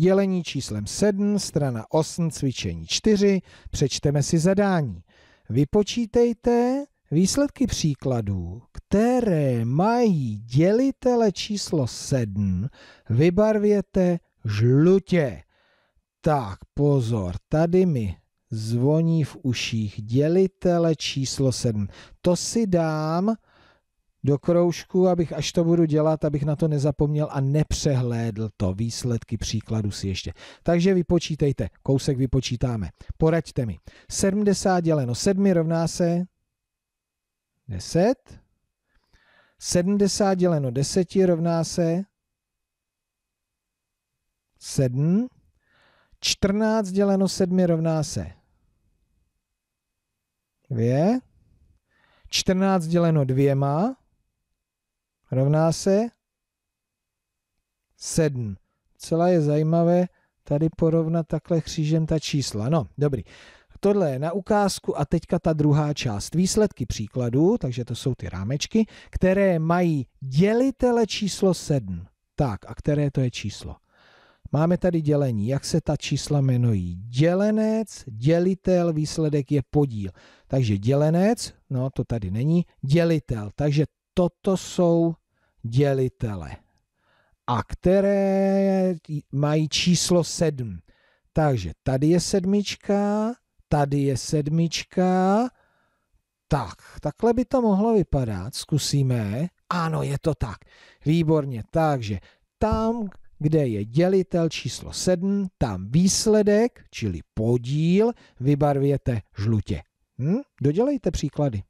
dělení číslem 7, strana 8, cvičení 4, přečteme si zadání. Vypočítejte výsledky příkladů, které mají dělitele číslo 7, vybarvěte žlutě. Tak, pozor, tady mi zvoní v uších dělitele číslo 7. To si dám do kroužku, abych až to budu dělat, abych na to nezapomněl a nepřehlédl to. Výsledky příkladu si ještě. Takže vypočítejte, kousek vypočítáme. Poraďte mi. 70 děleno 7 rovná se 10. 70 děleno 10 rovná se 7. 14 děleno 7 rovná se 2. 14 děleno dvěma rovná se 7. Celá je zajímavé tady porovnat takhle křížem ta čísla. No, dobrý. Tohle je na ukázku a teďka ta druhá část. Výsledky příkladů, takže to jsou ty rámečky, které mají dělitele číslo 7. Tak, a které to je číslo? Máme tady dělení. Jak se ta čísla jmenují? Dělenec, dělitel, výsledek je podíl. Takže dělenec, no to tady není, dělitel. Takže toto jsou dělitele a které mají číslo 7. Takže tady je sedmička, tady je sedmička. Tak, takhle by to mohlo vypadat. Zkusíme. Ano, je to tak. Výborně. Takže tam, kde je dělitel číslo 7, tam výsledek, čili podíl, vybarvěte žlutě. Hm? Dodělejte příklady.